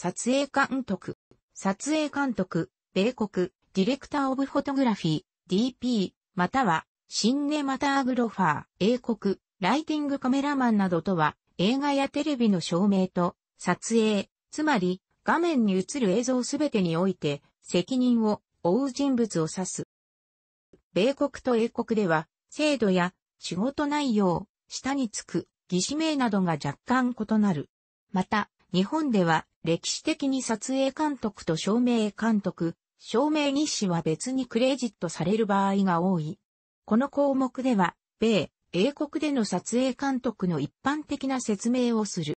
撮影監督、撮影監督、米国、ディレクターオブフォトグラフィー、DP、または、シンネマターグロファー、英国、ライティングカメラマンなどとは、映画やテレビの照明と、撮影、つまり、画面に映る映像すべてにおいて、責任を負う人物を指す。米国と英国では、制度や仕事内容、下につく、義士名などが若干異なる。また、日本では歴史的に撮影監督と照明監督、照明日誌は別にクレジットされる場合が多い。この項目では、米、英国での撮影監督の一般的な説明をする。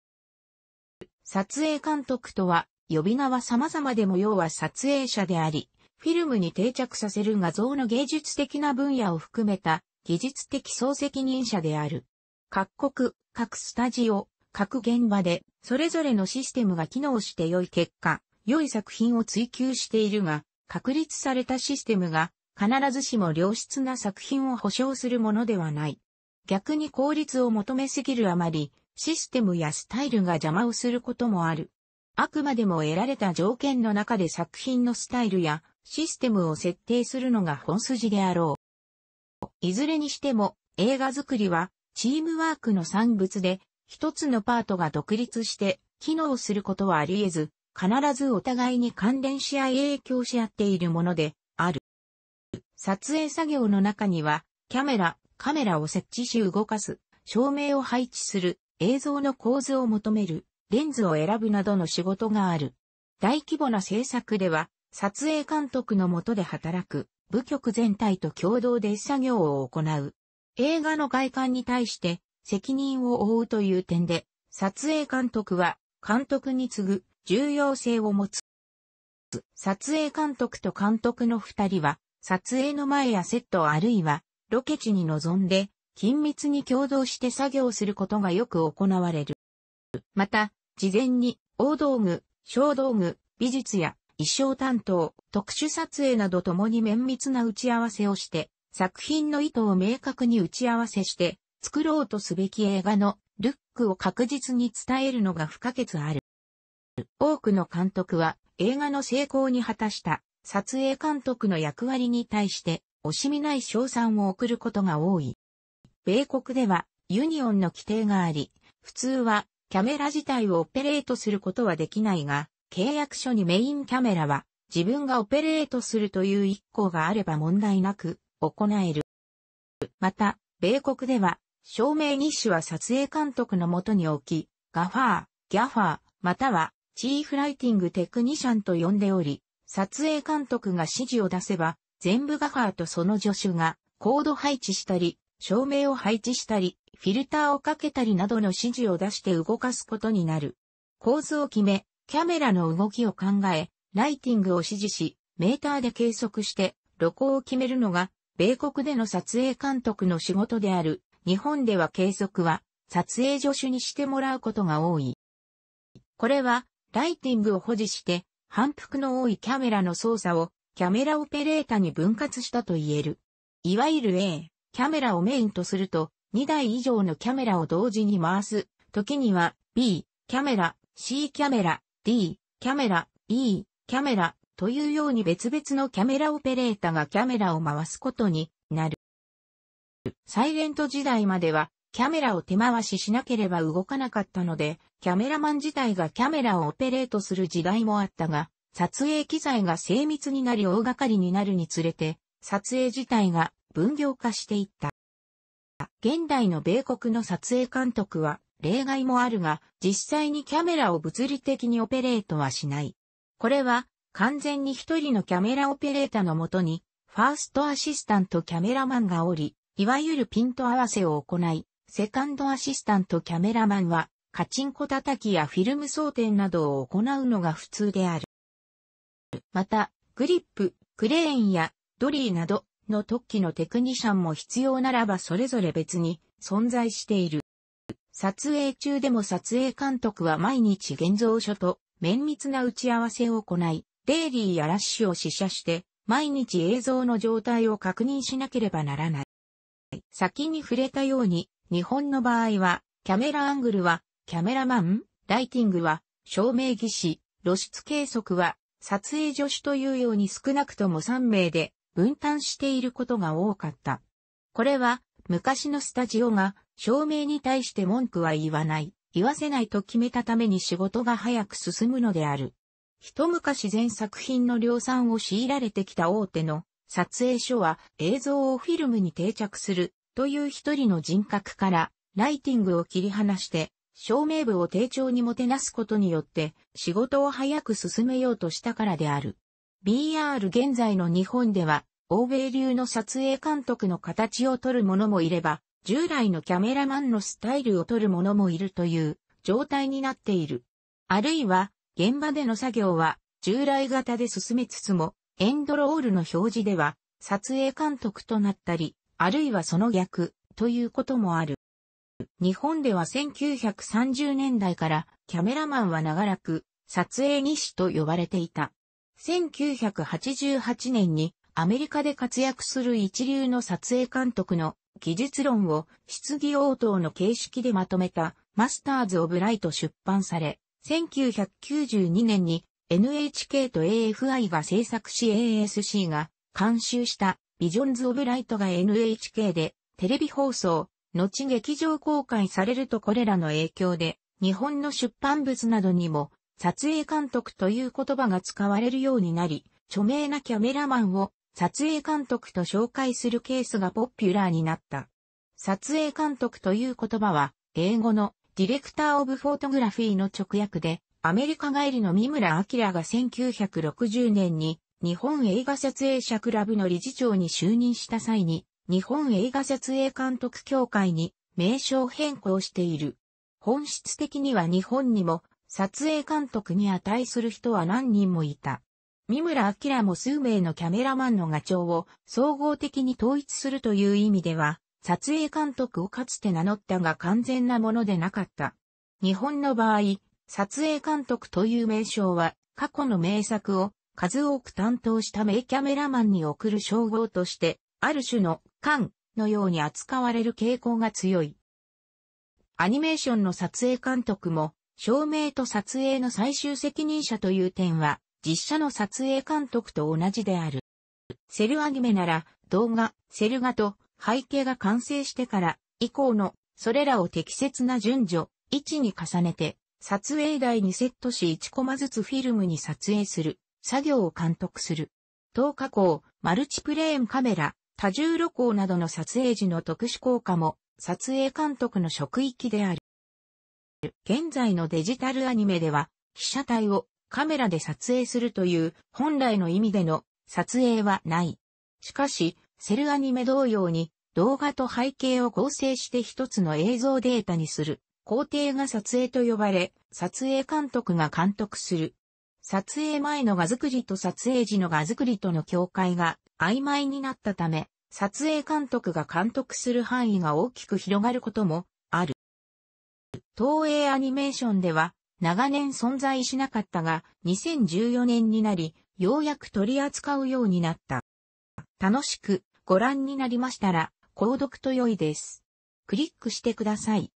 撮影監督とは、呼び名は様々でも要は撮影者であり、フィルムに定着させる画像の芸術的な分野を含めた技術的総責任者である。各国、各スタジオ、各現場で、それぞれのシステムが機能して良い結果、良い作品を追求しているが、確立されたシステムが、必ずしも良質な作品を保証するものではない。逆に効率を求めすぎるあまり、システムやスタイルが邪魔をすることもある。あくまでも得られた条件の中で作品のスタイルやシステムを設定するのが本筋であろう。いずれにしても映画作りはチームワークの産物で一つのパートが独立して機能することはあり得ず、必ずお互いに関連し合い影響し合っているものである。撮影作業の中には、キャメラ、カメラを設置し動かす、照明を配置する、映像の構図を求める、レンズを選ぶなどの仕事がある。大規模な制作では、撮影監督のもとで働く、部局全体と共同で作業を行う。映画の外観に対して、責任を負うという点で、撮影監督は監督に次ぐ重要性を持つ。撮影監督と監督の二人は、撮影の前やセットあるいは、ロケ地に臨んで、緊密に共同して作業することがよく行われる。また、事前に、大道具、小道具、美術や衣装担当、特殊撮影などともに綿密な打ち合わせをして、作品の意図を明確に打ち合わせして、作ろうとすべき映画のルックを確実に伝えるのが不可欠ある。多くの監督は映画の成功に果たした撮影監督の役割に対して惜しみない賞賛を送ることが多い。米国ではユニオンの規定があり、普通はキャメラ自体をオペレートすることはできないが、契約書にメインキャメラは自分がオペレートするという一行があれば問題なく行える。また、米国では照明日誌は撮影監督のもとに置き、ガファー、ギャファー、または、チーフライティングテクニシャンと呼んでおり、撮影監督が指示を出せば、全部ガファーとその助手が、コード配置したり、照明を配置したり、フィルターをかけたりなどの指示を出して動かすことになる。構図を決め、キャメラの動きを考え、ライティングを指示し、メーターで計測して、露光を決めるのが、米国での撮影監督の仕事である。日本では計測は撮影助手にしてもらうことが多い。これはライティングを保持して反復の多いキャメラの操作をキャメラオペレータに分割したと言える。いわゆる A、キャメラをメインとすると2台以上のキャメラを同時に回す。時には B、キャメラ、C キャメラ、D、キャメラ、E、キャメラというように別々のキャメラオペレータがキャメラを回すことになる。サイレント時代までは、キャメラを手回ししなければ動かなかったので、キャメラマン自体がキャメラをオペレートする時代もあったが、撮影機材が精密になり大掛かりになるにつれて、撮影自体が分業化していった。現代の米国の撮影監督は例外もあるが、実際にキャメラを物理的にオペレートはしない。これは完全に一人のキャメラオペレータのもとに、ファーストアシスタントキャメラマンがおり、いわゆるピント合わせを行い、セカンドアシスタントキャメラマンは、カチンコ叩きやフィルム装填などを行うのが普通である。また、グリップ、クレーンやドリーなどの特起のテクニシャンも必要ならばそれぞれ別に存在している。撮影中でも撮影監督は毎日現像書と綿密な打ち合わせを行い、デイリーやラッシュを試写して、毎日映像の状態を確認しなければならない。先に触れたように、日本の場合は、キャメラアングルは、キャメラマン、ライティングは、照明技師、露出計測は、撮影助手というように少なくとも3名で分担していることが多かった。これは、昔のスタジオが、照明に対して文句は言わない、言わせないと決めたために仕事が早く進むのである。一昔全作品の量産を強いられてきた大手の撮影所は映像をフィルムに定着するという一人の人格から、ライティングを切り離して、照明部を丁重にもてなすことによって、仕事を早く進めようとしたからである。BR 現在の日本では、欧米流の撮影監督の形を取る者もいれば、従来のキャメラマンのスタイルを取る者もいるという状態になっている。あるいは、現場での作業は従来型で進めつつも、エンドロールの表示では撮影監督となったり、あるいはその逆、ということもある。日本では1930年代からキャメラマンは長らく撮影日誌と呼ばれていた。1988年にアメリカで活躍する一流の撮影監督の技術論を質疑応答の形式でまとめたマスターズ・オブ・ライト出版され、1992年に NHK と AFI が制作し ASC が監修したビジョンズ・オブ・ライトが NHK でテレビ放送、後劇場公開されるとこれらの影響で、日本の出版物などにも、撮影監督という言葉が使われるようになり、著名なキャメラマンを撮影監督と紹介するケースがポピュラーになった。撮影監督という言葉は、英語のディレクター・オブ・フォトグラフィーの直訳で、アメリカ帰りの三村明が1960年に日本映画撮影者クラブの理事長に就任した際に、日本映画撮影監督協会に名称変更している。本質的には日本にも撮影監督に値する人は何人もいた。三村明も数名のキャメラマンの画長を総合的に統一するという意味では、撮影監督をかつて名乗ったが完全なものでなかった。日本の場合、撮影監督という名称は過去の名作を数多く担当した名キャメラマンに送る称号として、ある種の感のように扱われる傾向が強い。アニメーションの撮影監督も、照明と撮影の最終責任者という点は、実写の撮影監督と同じである。セルアニメなら、動画、セル画と背景が完成してから、以降の、それらを適切な順序、位置に重ねて、撮影台にセットし1コマずつフィルムに撮影する。作業を監督する。等加工、マルチプレーンカメラ、多重露光などの撮影時の特殊効果も撮影監督の職域である。現在のデジタルアニメでは、被写体をカメラで撮影するという本来の意味での撮影はない。しかし、セルアニメ同様に動画と背景を合成して一つの映像データにする工程が撮影と呼ばれ、撮影監督が監督する撮影前の画作りと撮影時の画作りとの境界が曖昧になったため、撮影監督が監督する範囲が大きく広がることもある。東映アニメーションでは長年存在しなかったが、2014年になり、ようやく取り扱うようになった。楽しくご覧になりましたら、購読と良いです。クリックしてください。